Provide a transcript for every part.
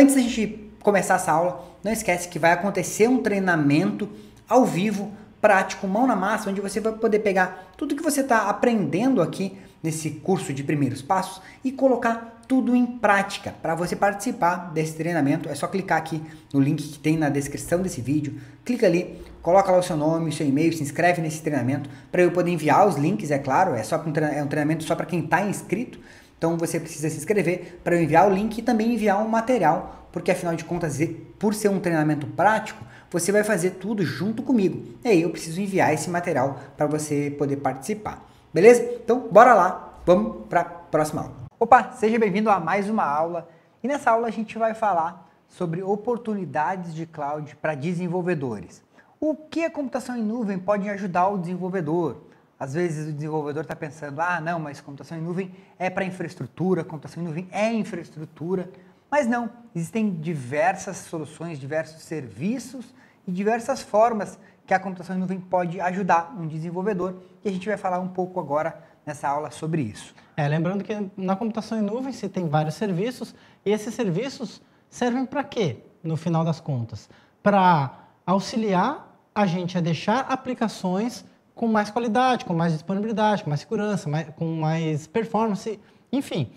Antes da gente começar essa aula, não esquece que vai acontecer um treinamento ao vivo, prático, mão na massa, onde você vai poder pegar tudo que você está aprendendo aqui nesse curso de primeiros passos e colocar tudo em prática. Para você participar desse treinamento, é só clicar aqui no link que tem na descrição desse vídeo. Clica ali, coloca lá o seu nome, o seu e-mail, se inscreve nesse treinamento para eu poder enviar os links, é claro. É só é um treinamento só para quem está inscrito. Então você precisa se inscrever para eu enviar o link e também enviar um material, porque afinal de contas, por ser um treinamento prático, você vai fazer tudo junto comigo. E aí eu preciso enviar esse material para você poder participar. Beleza? Então bora lá, vamos para a próxima aula. Opa, seja bem-vindo a mais uma aula. E nessa aula a gente vai falar sobre oportunidades de cloud para desenvolvedores. O que a computação em nuvem pode ajudar o desenvolvedor? Às vezes o desenvolvedor está pensando, ah, não, mas computação em nuvem é para infraestrutura, computação em nuvem é infraestrutura. Mas não, existem diversas soluções, diversos serviços e diversas formas que a computação em nuvem pode ajudar um desenvolvedor. E a gente vai falar um pouco agora nessa aula sobre isso. É, lembrando que na computação em nuvem se tem vários serviços e esses serviços servem para quê, no final das contas? Para auxiliar a gente a deixar aplicações com mais qualidade, com mais disponibilidade, com mais segurança, mais, com mais performance, enfim.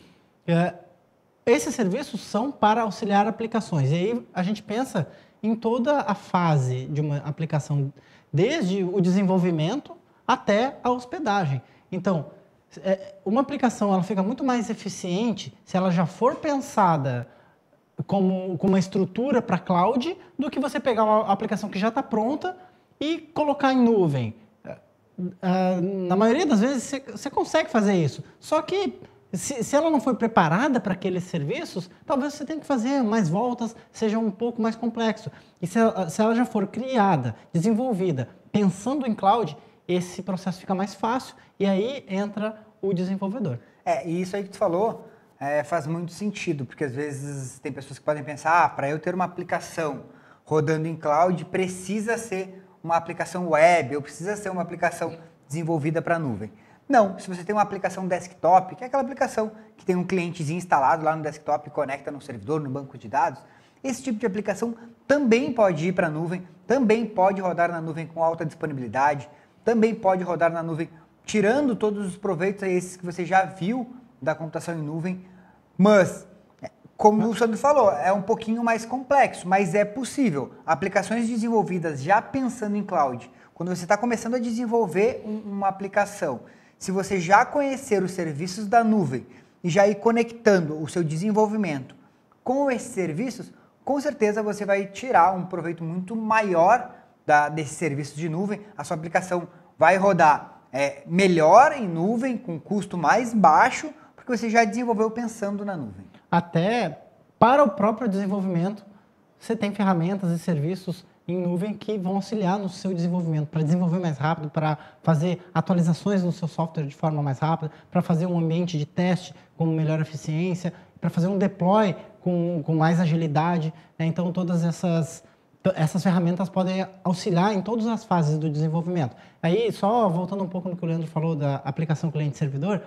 É, esses serviços são para auxiliar aplicações. E aí a gente pensa em toda a fase de uma aplicação, desde o desenvolvimento até a hospedagem. Então, é, uma aplicação ela fica muito mais eficiente se ela já for pensada como, como uma estrutura para cloud do que você pegar uma aplicação que já está pronta e colocar em nuvem. Ah, na maioria das vezes você consegue fazer isso. Só que se, se ela não foi preparada para aqueles serviços, talvez você tenha que fazer mais voltas, seja um pouco mais complexo. E se, se ela já for criada, desenvolvida, pensando em cloud, esse processo fica mais fácil e aí entra o desenvolvedor. É, e isso aí que tu falou é, faz muito sentido, porque às vezes tem pessoas que podem pensar, ah, para eu ter uma aplicação rodando em cloud, precisa ser uma aplicação web ou precisa ser uma aplicação desenvolvida para a nuvem. Não, se você tem uma aplicação desktop, que é aquela aplicação que tem um clientezinho instalado lá no desktop, conecta no servidor, no banco de dados, esse tipo de aplicação também pode ir para a nuvem, também pode rodar na nuvem com alta disponibilidade, também pode rodar na nuvem, tirando todos os proveitos esses que você já viu da computação em nuvem, mas como o Sandro falou, é um pouquinho mais complexo, mas é possível. Aplicações desenvolvidas já pensando em cloud. Quando você está começando a desenvolver um, uma aplicação, se você já conhecer os serviços da nuvem e já ir conectando o seu desenvolvimento com esses serviços, com certeza você vai tirar um proveito muito maior da, desse serviço de nuvem. A sua aplicação vai rodar é, melhor em nuvem, com custo mais baixo, porque você já desenvolveu pensando na nuvem até para o próprio desenvolvimento, você tem ferramentas e serviços em nuvem que vão auxiliar no seu desenvolvimento, para desenvolver mais rápido, para fazer atualizações no seu software de forma mais rápida, para fazer um ambiente de teste com melhor eficiência, para fazer um deploy com, com mais agilidade. Né? Então, todas essas, essas ferramentas podem auxiliar em todas as fases do desenvolvimento. Aí, só voltando um pouco no que o Leandro falou da aplicação cliente-servidor,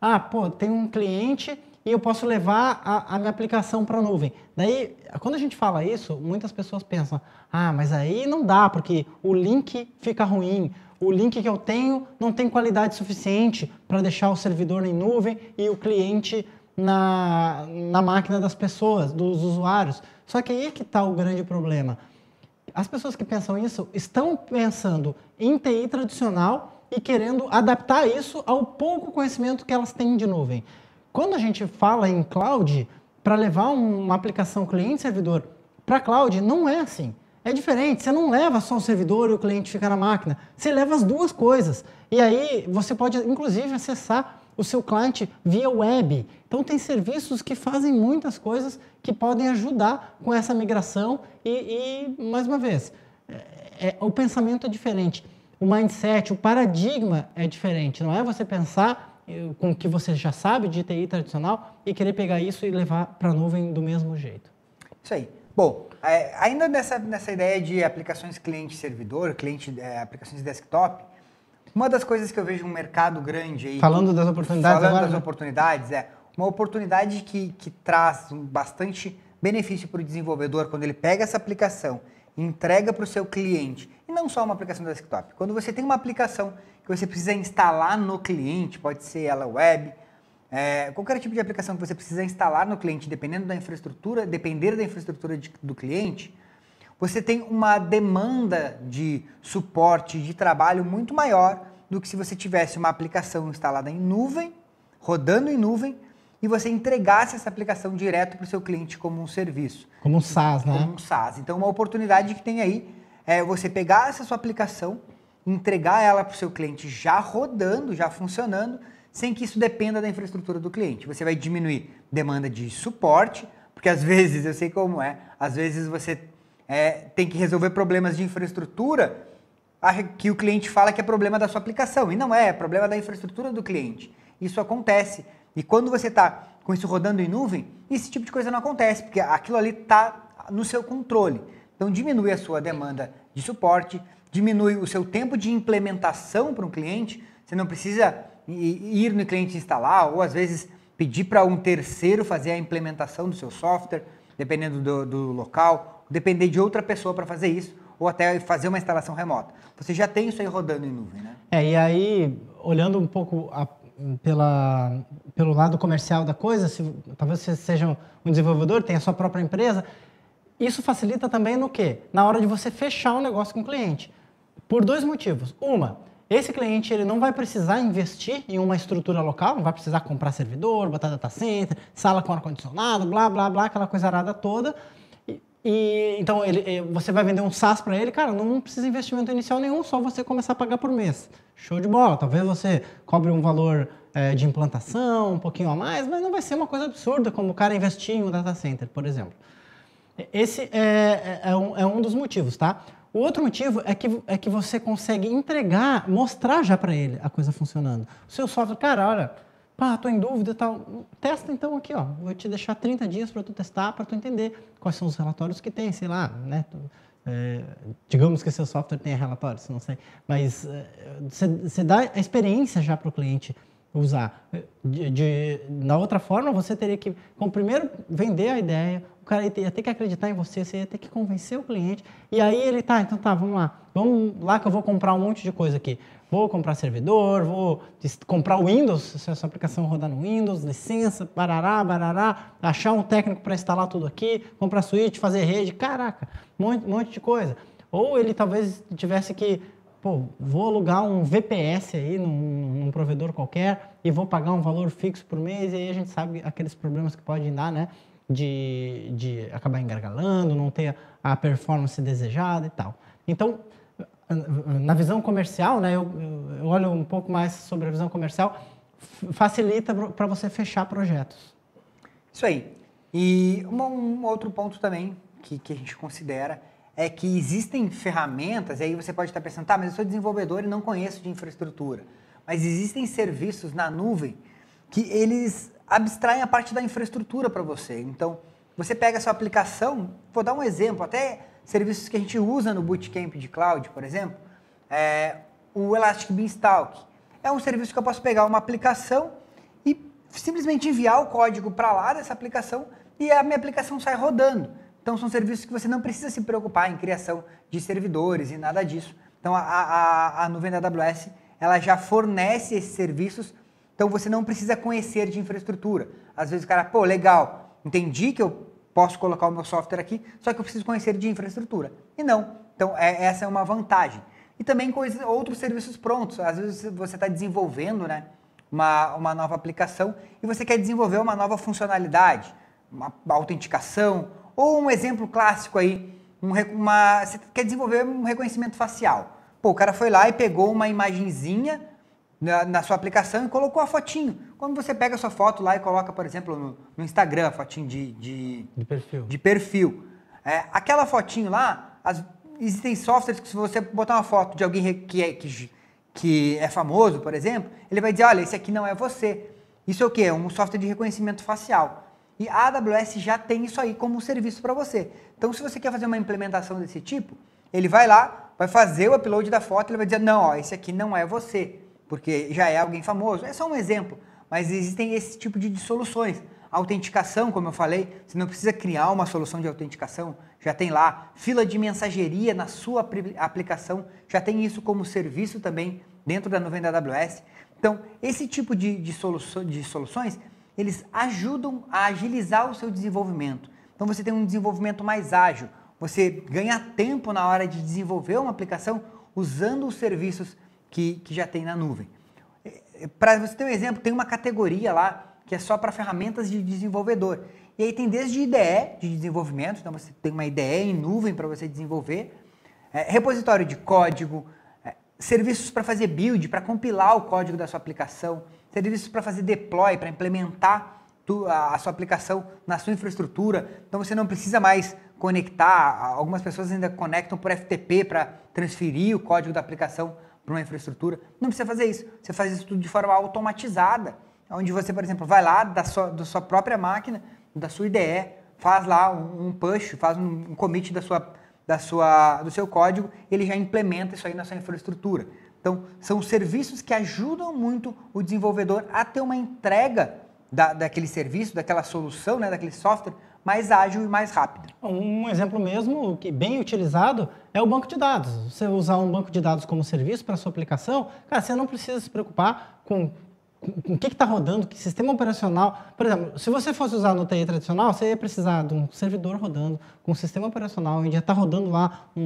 ah, pô, tem um cliente e eu posso levar a, a minha aplicação para a nuvem. Daí, quando a gente fala isso, muitas pessoas pensam: ah, mas aí não dá, porque o link fica ruim, o link que eu tenho não tem qualidade suficiente para deixar o servidor em nuvem e o cliente na, na máquina das pessoas, dos usuários. Só que aí é que está o grande problema. As pessoas que pensam isso estão pensando em TI tradicional e querendo adaptar isso ao pouco conhecimento que elas têm de nuvem. Quando a gente fala em cloud, para levar uma aplicação cliente-servidor para cloud, não é assim. É diferente, você não leva só o servidor e o cliente fica na máquina, você leva as duas coisas. E aí você pode, inclusive, acessar o seu cliente via web. Então tem serviços que fazem muitas coisas que podem ajudar com essa migração e, e mais uma vez, é, é, o pensamento é diferente, o mindset, o paradigma é diferente. Não é você pensar com o que você já sabe de TI tradicional e querer pegar isso e levar para a nuvem do mesmo jeito. Isso aí. Bom, é, ainda nessa, nessa ideia de aplicações cliente-servidor, cliente, é, aplicações desktop, uma das coisas que eu vejo um mercado grande aí. Falando das oportunidades falando agora. das né? oportunidades, é. Uma oportunidade que, que traz bastante benefício para o desenvolvedor quando ele pega essa aplicação, entrega para o seu cliente não só uma aplicação desktop. Quando você tem uma aplicação que você precisa instalar no cliente, pode ser ela web, é, qualquer tipo de aplicação que você precisa instalar no cliente, dependendo da infraestrutura, depender da infraestrutura de, do cliente, você tem uma demanda de suporte, de trabalho muito maior do que se você tivesse uma aplicação instalada em nuvem, rodando em nuvem, e você entregasse essa aplicação direto para o seu cliente como um serviço. Como um SaaS, né? Como um SaaS. Então, uma oportunidade que tem aí é você pegar essa sua aplicação, entregar ela para o seu cliente já rodando, já funcionando, sem que isso dependa da infraestrutura do cliente. Você vai diminuir demanda de suporte, porque às vezes, eu sei como é, às vezes você é, tem que resolver problemas de infraestrutura que o cliente fala que é problema da sua aplicação, e não é, é problema da infraestrutura do cliente. Isso acontece. E quando você está com isso rodando em nuvem, esse tipo de coisa não acontece, porque aquilo ali está no seu controle. Então diminui a sua demanda de suporte, diminui o seu tempo de implementação para um cliente. Você não precisa ir no cliente instalar ou às vezes pedir para um terceiro fazer a implementação do seu software, dependendo do, do local, depender de outra pessoa para fazer isso ou até fazer uma instalação remota. Você já tem isso aí rodando em nuvem, né? É, e aí, olhando um pouco a, pela, pelo lado comercial da coisa, se, talvez vocês sejam um desenvolvedor, tenha a sua própria empresa, isso facilita também no quê? Na hora de você fechar um negócio com o cliente. Por dois motivos. Uma, esse cliente ele não vai precisar investir em uma estrutura local, não vai precisar comprar servidor, botar data center, sala com ar-condicionado, blá, blá, blá, aquela coisa arada toda. E, então ele, eh, você vai vender um SaaS para ele, cara, não precisa investimento inicial nenhum, só você começar a pagar por mês. Show de bola. Talvez você cobre um valor é, de implantação, um pouquinho a mais, mas não vai ser uma coisa absurda como o cara investir em um data center, por exemplo. Esse é, é, é, um, é um dos motivos, tá? O outro motivo é que, é que você consegue entregar, mostrar já para ele a coisa funcionando. O seu software, cara, olha, pá, tô em dúvida e tal. Testa então aqui, ó. Vou te deixar 30 dias para tu testar, para tu entender quais são os relatórios que tem, sei lá, né? É, digamos que seu software tenha relatórios, não sei. Mas é, você é, dá a experiência já para o cliente usar. De, de, outra forma, você teria que, como primeiro, vender a ideia, o cara ia ter que acreditar em você, você ia ter que convencer o cliente, e aí ele, tá, então tá, vamos lá, vamos lá que eu vou comprar um monte de coisa aqui. Vou comprar servidor, vou comprar o Windows, se a sua aplicação rodar no Windows, licença, barará, barará, achar um técnico para instalar tudo aqui, comprar suíte, fazer rede, caraca, um monte, monte de coisa. Ou ele talvez tivesse que pô, vou alugar um VPS aí num, num, provedor qualquer e vou pagar um valor fixo por mês e aí a gente sabe aqueles problemas que podem dar, né? De, de acabar engargalando, não ter a performance desejada e tal. Então, na visão comercial, né? Eu, eu olho um pouco mais sobre a visão comercial, facilita para você fechar projetos. Isso aí. E um, um outro ponto também que, que a gente considera é que existem ferramentas, e aí você pode estar pensando, tá, mas eu sou desenvolvedor e não conheço de infraestrutura. Mas existem serviços na nuvem que eles abstraem a parte da infraestrutura para você. Então, você pega a sua aplicação, vou dar um exemplo, até serviços que a gente usa no Bootcamp de Cloud, por exemplo, é, o Elastic Beanstalk. É um serviço que eu posso pegar uma aplicação e simplesmente enviar o código para lá dessa aplicação e a minha aplicação sai rodando. Então, são serviços que você não precisa se preocupar em criação de servidores e nada disso. Então, a, a, a nuvem da AWS ela já fornece esses serviços, então você não precisa conhecer de infraestrutura. Às vezes o cara, pô, legal, entendi que eu posso colocar o meu software aqui, só que eu preciso conhecer de infraestrutura. E não. Então, é, essa é uma vantagem. E também coisas, outros serviços prontos. Às vezes você está desenvolvendo né, uma, uma nova aplicação e você quer desenvolver uma nova funcionalidade, uma autenticação, ou um exemplo clássico aí, um, uma, você quer desenvolver um reconhecimento facial. Pô, o cara foi lá e pegou uma imagenzinha na, na, sua aplicação e colocou a fotinho. Quando você pega a sua foto lá e coloca, por exemplo, no, no Instagram, a fotinho de, de, de perfil. De perfil. É, aquela fotinho lá, as, existem softwares que se você botar uma foto de alguém que é, que, que é famoso, por exemplo, ele vai dizer, olha, esse aqui não é você. Isso é o quê? É um software de reconhecimento facial. E a AWS já tem isso aí como um serviço para você. Então, se você quer fazer uma implementação desse tipo, ele vai lá, vai fazer o upload da foto, ele vai dizer: não, ó, esse aqui não é você, porque já é alguém famoso. É só um exemplo, mas existem esse tipo de soluções. autenticação, como eu falei, você não precisa criar uma solução de autenticação, já tem lá. Fila de mensageria na sua aplicação, já tem isso como serviço também dentro da nuvem da AWS. Então, esse tipo de, de, de soluções eles ajudam a agilizar o seu desenvolvimento. Então você tem um desenvolvimento mais ágil, você ganha tempo na hora de desenvolver uma aplicação usando os serviços que, que já tem na nuvem. É, é, para você ter um exemplo, tem uma categoria lá que é só para ferramentas de desenvolvedor. E aí tem desde IDE de desenvolvimento, então você tem uma IDE em nuvem para você desenvolver, é, repositório de código, é, serviços para fazer build, para compilar o código da sua aplicação, serviços para fazer deploy, para implementar a sua aplicação na sua infraestrutura. Então você não precisa mais conectar. Algumas pessoas ainda conectam por FTP para transferir o código da aplicação para uma infraestrutura. Não precisa fazer isso. Você faz isso tudo de forma automatizada, onde você, por exemplo, vai lá da sua, da sua própria máquina, da sua IDE, faz lá um push, faz um commit da sua, da sua, do seu código, ele já implementa isso aí na sua infraestrutura. Então, são serviços que ajudam muito o desenvolvedor a ter uma entrega da, daquele serviço, daquela solução, né, daquele software mais ágil e mais rápido. Um exemplo mesmo, que é bem utilizado, é o banco de dados. Você usar um banco de dados como serviço para sua aplicação, cara, você não precisa se preocupar com o que está rodando, que sistema operacional. Por exemplo, se você fosse usar no TI tradicional, você ia precisar de um servidor rodando com um sistema operacional, onde já está rodando lá um,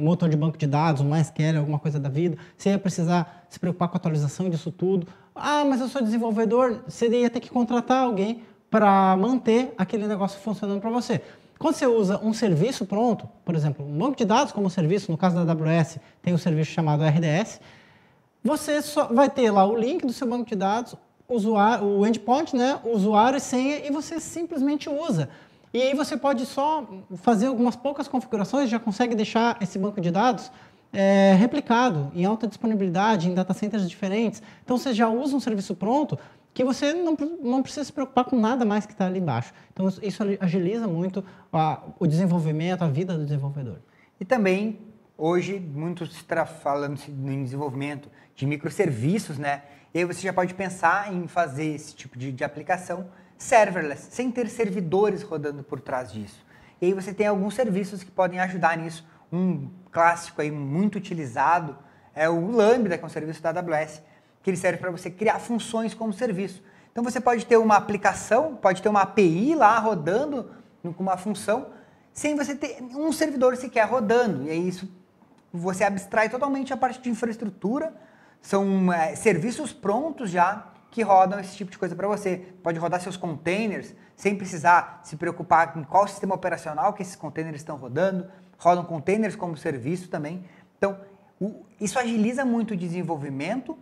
um, motor de banco de dados, um MySQL, alguma coisa da vida. Você ia precisar se preocupar com a atualização disso tudo. Ah, mas eu sou desenvolvedor, você ia ter que contratar alguém para manter aquele negócio funcionando para você. Quando você usa um serviço pronto, por exemplo, um banco de dados como serviço, no caso da AWS, tem um serviço chamado RDS, você só vai ter lá o link do seu banco de dados, usuário, o endpoint, né, usuário e senha, e você simplesmente usa. E aí você pode só fazer algumas poucas configurações, já consegue deixar esse banco de dados é, replicado em alta disponibilidade, em data centers diferentes. Então você já usa um serviço pronto que você não, não precisa se preocupar com nada mais que está ali embaixo. Então isso agiliza muito a, o desenvolvimento, a vida do desenvolvedor. E também Hoje, muito se fala em desenvolvimento de microserviços, né? E aí você já pode pensar em fazer esse tipo de, de aplicação serverless, sem ter servidores rodando por trás disso. E aí você tem alguns serviços que podem ajudar nisso. Um clássico aí muito utilizado é o Lambda, que é um serviço da AWS, que ele serve para você criar funções como serviço. Então você pode ter uma aplicação, pode ter uma API lá rodando com uma função, sem você ter um servidor sequer rodando. E aí isso você abstrai totalmente a parte de infraestrutura, são é, serviços prontos já que rodam esse tipo de coisa para você. Pode rodar seus containers sem precisar se preocupar com qual sistema operacional que esses containers estão rodando, rodam containers como serviço também. Então, o, isso agiliza muito o desenvolvimento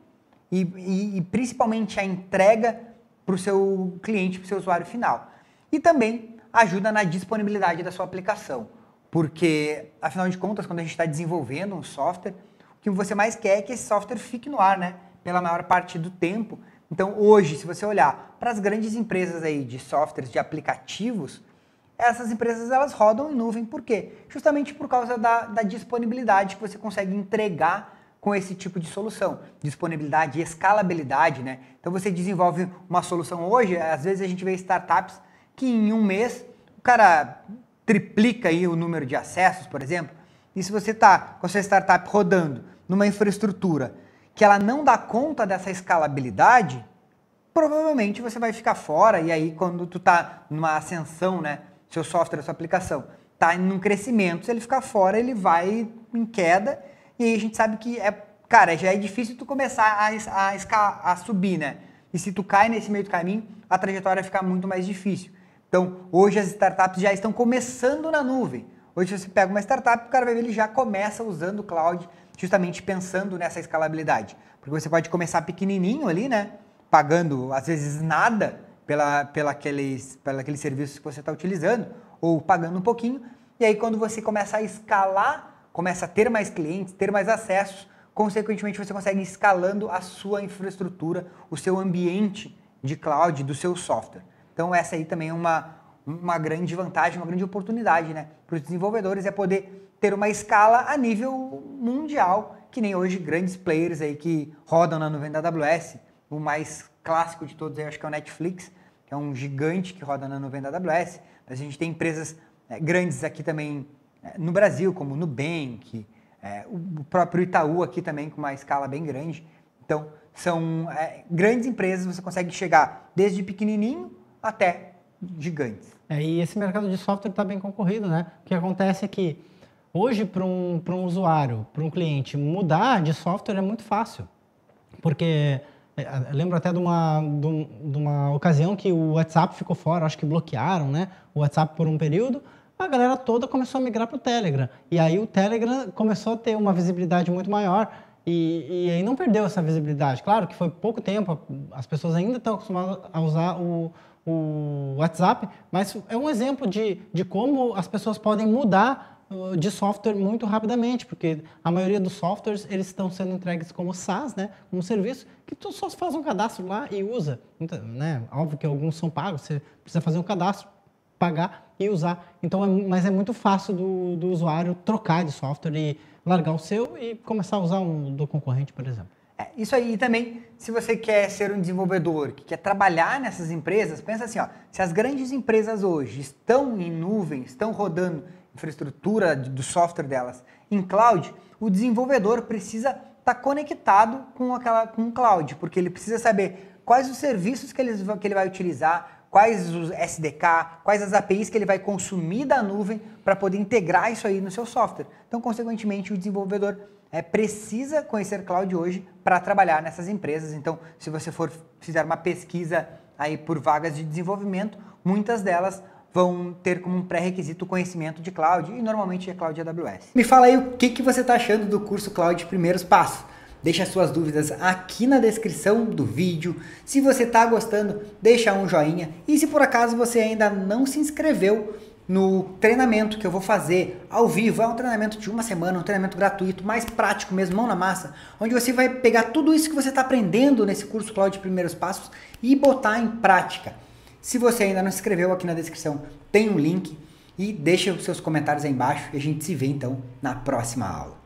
e, e, e principalmente a entrega para o seu cliente, para o seu usuário final. E também ajuda na disponibilidade da sua aplicação. Porque, afinal de contas, quando a gente está desenvolvendo um software, o que você mais quer é que esse software fique no ar, né? Pela maior parte do tempo. Então, hoje, se você olhar para as grandes empresas aí de softwares, de aplicativos, essas empresas elas rodam em nuvem. Por quê? Justamente por causa da, da disponibilidade que você consegue entregar com esse tipo de solução. Disponibilidade e escalabilidade, né? Então, você desenvolve uma solução hoje, às vezes a gente vê startups que em um mês o cara triplica aí o número de acessos, por exemplo, e se você está com a sua startup rodando numa infraestrutura que ela não dá conta dessa escalabilidade, provavelmente você vai ficar fora e aí quando tu está numa ascensão, né, seu software, sua aplicação, está em um crescimento, se ele ficar fora, ele vai em queda e aí a gente sabe que é, cara, já é difícil tu começar a, a, a subir, né? E se tu cai nesse meio do caminho, a trajetória fica muito mais difícil. Então, hoje as startups já estão começando na nuvem. Hoje você pega uma startup, o cara vai ver, ele já começa usando o cloud, justamente pensando nessa escalabilidade. Porque você pode começar pequenininho ali, né? Pagando, às vezes, nada pela, pela, aqueles, pela aqueles serviços que você está utilizando, ou pagando um pouquinho. E aí, quando você começa a escalar, começa a ter mais clientes, ter mais acessos, consequentemente, você consegue escalando a sua infraestrutura, o seu ambiente de cloud, do seu software. Então essa aí também é uma, uma grande vantagem, uma grande oportunidade né, para os desenvolvedores é poder ter uma escala a nível mundial, que nem hoje grandes players aí que rodam na nuvem da AWS. O mais clássico de todos aí, acho que é o Netflix, que é um gigante que roda na nuvem da AWS. Mas a gente tem empresas eh, grandes aqui também eh, no Brasil, como eh, o Nubank, é, o próprio Itaú aqui também com uma escala bem grande. Então, são é, grandes empresas, você consegue chegar desde pequenininho até gigantes. É, e esse mercado de software está bem concorrido, né? O que acontece é que hoje, para um, um usuário, para um cliente, mudar de software é muito fácil. Porque é, lembro até de uma, de uma ocasião que o WhatsApp ficou fora, acho que bloquearam né, o WhatsApp por um período, a galera toda começou a migrar para o Telegram. E aí o Telegram começou a ter uma visibilidade muito maior. E, e aí não perdeu essa visibilidade. Claro que foi pouco tempo, as pessoas ainda estão acostumadas a usar o, o WhatsApp, mas é um exemplo de, de como as pessoas podem mudar uh, de software muito rapidamente, porque a maioria dos softwares eles estão sendo entregues como SaaS, né, como serviço, que tu só faz um cadastro lá e usa. Então, né, óbvio que alguns são pagos, você precisa fazer um cadastro, pagar e usar. Então, é, mas é muito fácil do, do usuário trocar de software e largar o seu e começar a usar um do concorrente, por exemplo. É, isso aí e também, se você quer ser um desenvolvedor que quer trabalhar nessas empresas, pensa assim, ó, se as grandes empresas hoje estão em nuvem, estão rodando infraestrutura do software delas em cloud, o desenvolvedor precisa estar tá conectado com aquela com cloud, porque ele precisa saber quais os serviços que ele, que ele vai utilizar, quais os SDK, quais as APIs que ele vai consumir da nuvem para poder integrar isso aí no seu software. Então, consequentemente, o desenvolvedor é, precisa conhecer cloud hoje para trabalhar nessas empresas. Então, se você for fizer uma pesquisa aí por vagas de desenvolvimento, muitas delas vão ter como um pré-requisito o conhecimento de cloud e normalmente é cloud AWS. Me fala aí o que, que você está achando do curso Cloud Primeiros Passos. Deixa suas dúvidas aqui na descrição do vídeo. Se você está gostando, deixa um joinha. E se por acaso você ainda não se inscreveu no treinamento que eu vou fazer ao vivo, é um treinamento de uma semana, um treinamento gratuito, mais prático mesmo, mão na massa, onde você vai pegar tudo isso que você está aprendendo nesse curso Cloud de Primeiros Passos e botar em prática. Se você ainda não se inscreveu aqui na descrição, tem um link e deixa os seus comentários aí embaixo e a gente se vê então na próxima aula.